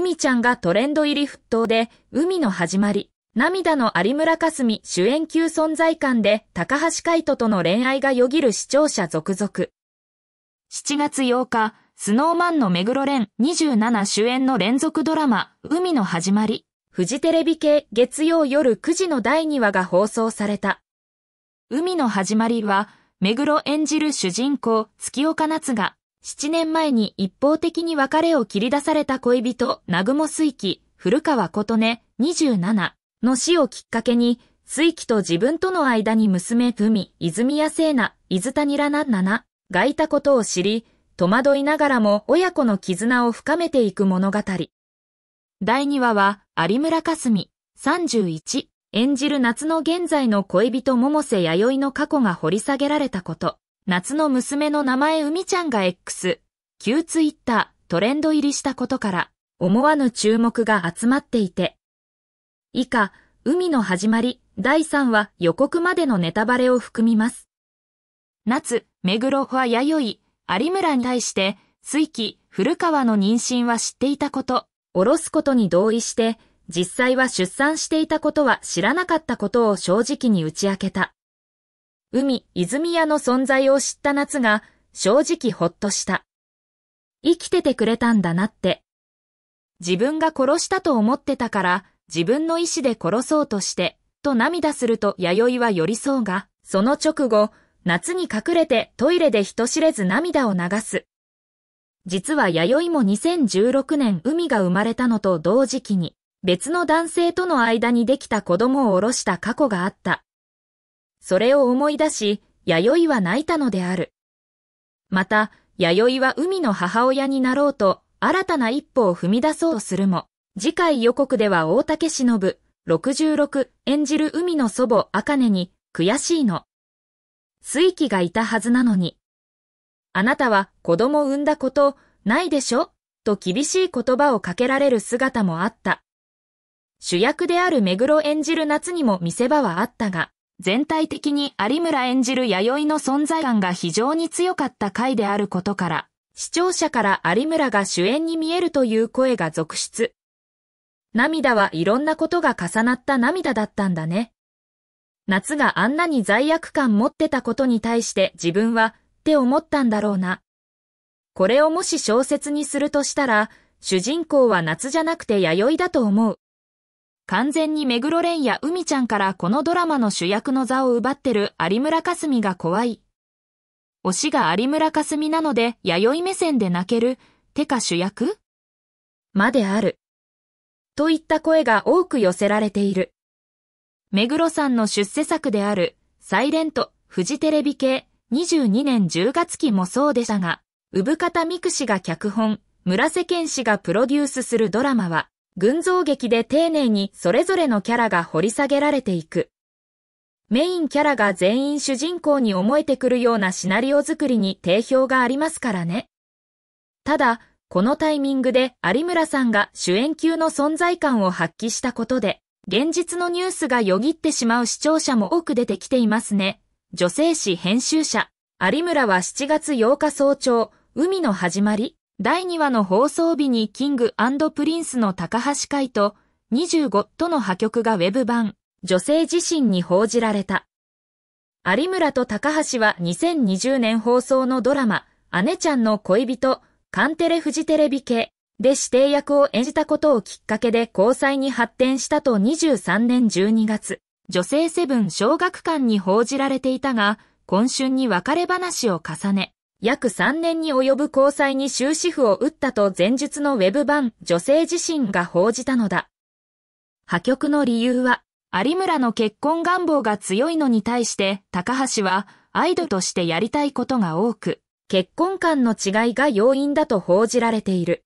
海ちゃんがトレンド入り沸騰で、海の始まり。涙の有村架純主演級存在感で高橋海人との恋愛がよぎる視聴者続々。7月8日、スノーマンの目黒蓮27主演の連続ドラマ、海の始まり。フジテレビ系月曜夜9時の第2話が放送された。海の始まりは、目黒演じる主人公、月岡夏が、7年前に一方的に別れを切り出された恋人、南雲水木、古川琴音、27の死をきっかけに、水木と自分との間に娘文、泉谷聖奈、伊豆谷らな7がいたことを知り、戸惑いながらも親子の絆を深めていく物語。第2話は、有村霞す31演じる夏の現在の恋人桃瀬弥生の過去が掘り下げられたこと。夏の娘の名前うみちゃんが X、旧ツイッタートレンド入りしたことから、思わぬ注目が集まっていて。以下、海の始まり、第3話予告までのネタバレを含みます。夏、目黒は弥生、有村に対して、水木、古川の妊娠は知っていたこと、おろすことに同意して、実際は出産していたことは知らなかったことを正直に打ち明けた。海、泉屋の存在を知った夏が正直ほっとした。生きててくれたんだなって。自分が殺したと思ってたから自分の意志で殺そうとして、と涙すると弥生は寄り添うが、その直後、夏に隠れてトイレで人知れず涙を流す。実は弥生も2016年海が生まれたのと同時期に、別の男性との間にできた子供を下ろした過去があった。それを思い出し、弥生は泣いたのである。また、弥生は海の母親になろうと、新たな一歩を踏み出そうとするも、次回予告では大竹忍、66演じる海の祖母、根に、悔しいの。水気がいたはずなのに。あなたは子供産んだこと、ないでしょと厳しい言葉をかけられる姿もあった。主役である目黒演じる夏にも見せ場はあったが、全体的に有村演じる弥生の存在感が非常に強かった回であることから、視聴者から有村が主演に見えるという声が続出。涙はいろんなことが重なった涙だったんだね。夏があんなに罪悪感持ってたことに対して自分はって思ったんだろうな。これをもし小説にするとしたら、主人公は夏じゃなくて弥生だと思う。完全に目黒蓮や海ちゃんからこのドラマの主役の座を奪ってる有村架純が怖い。推しが有村架純なので弥生目線で泣ける、てか主役まである。といった声が多く寄せられている。目黒さんの出世作である、サイレント、フジテレビ系、22年10月期もそうでしたが、産方ミク氏が脚本、村瀬健氏がプロデュースするドラマは、群像劇で丁寧にそれぞれのキャラが掘り下げられていく。メインキャラが全員主人公に思えてくるようなシナリオ作りに定評がありますからね。ただ、このタイミングで有村さんが主演級の存在感を発揮したことで、現実のニュースがよぎってしまう視聴者も多く出てきていますね。女性誌編集者、有村は7月8日早朝、海の始まり、第2話の放送日にキングプリンスの高橋海と25との破局がウェブ版、女性自身に報じられた。有村と高橋は2020年放送のドラマ、姉ちゃんの恋人、カンテレフジテレビ系で指定役を演じたことをきっかけで交際に発展したと23年12月、女性セブン小学館に報じられていたが、今春に別れ話を重ね、約3年に及ぶ交際に終止符を打ったと前述のウェブ版女性自身が報じたのだ。破局の理由は、有村の結婚願望が強いのに対して高橋はアイドルとしてやりたいことが多く、結婚観の違いが要因だと報じられている。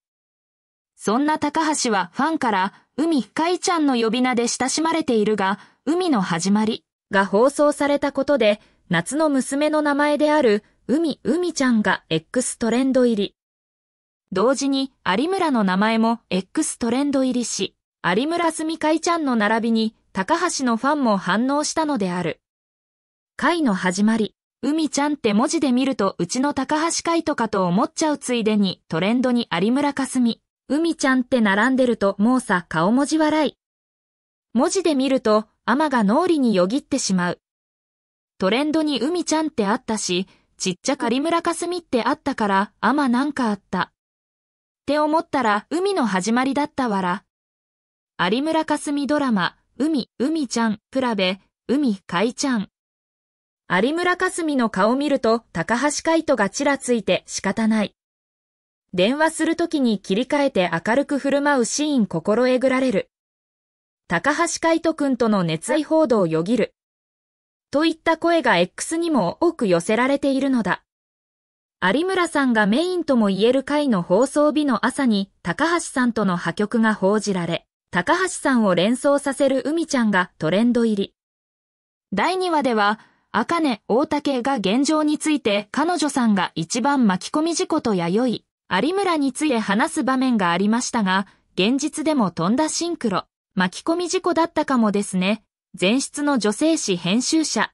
そんな高橋はファンから、海深いちゃんの呼び名で親しまれているが、海の始まりが放送されたことで、夏の娘の名前である海、海ちゃんが X トレンド入り。同時に、有村の名前も X トレンド入りし、有村すみかいちゃんの並びに、高橋のファンも反応したのである。会の始まり、海ちゃんって文字で見ると、うちの高橋会とかと思っちゃうついでに、トレンドに有村かすみ、海ちゃんって並んでると、もうさ、顔文字笑い。文字で見ると、アマが脳裏によぎってしまう。トレンドに海ちゃんってあったし、ちっちゃか有村かすみってあったから、あまなんかあった。って思ったら、海の始まりだったわら。有村かすみドラマ、海、海ちゃん、プラベ、海、かいちゃん。有村かすみの顔見ると、高橋海人がちらついて仕方ない。電話するときに切り替えて明るく振る舞うシーン心えぐられる。高橋海人くんとの熱愛報道をよぎる。といった声が X にも多く寄せられているのだ。有村さんがメインとも言える回の放送日の朝に高橋さんとの破局が報じられ、高橋さんを連想させる海ちゃんがトレンド入り。第2話では、赤根大竹が現状について彼女さんが一番巻き込み事故と弥生、有村について話す場面がありましたが、現実でも飛んだシンクロ、巻き込み事故だったかもですね、前室の女性誌編集者。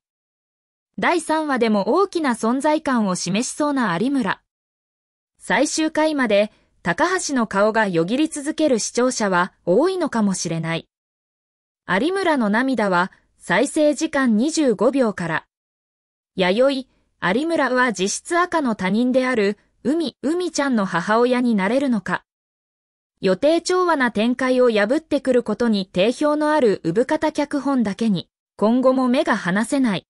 第3話でも大きな存在感を示しそうな有村。最終回まで高橋の顔がよぎり続ける視聴者は多いのかもしれない。有村の涙は再生時間25秒から。弥生、有村は実質赤の他人である海、海ちゃんの母親になれるのか。予定調和な展開を破ってくることに定評のある産方脚本だけに、今後も目が離せない。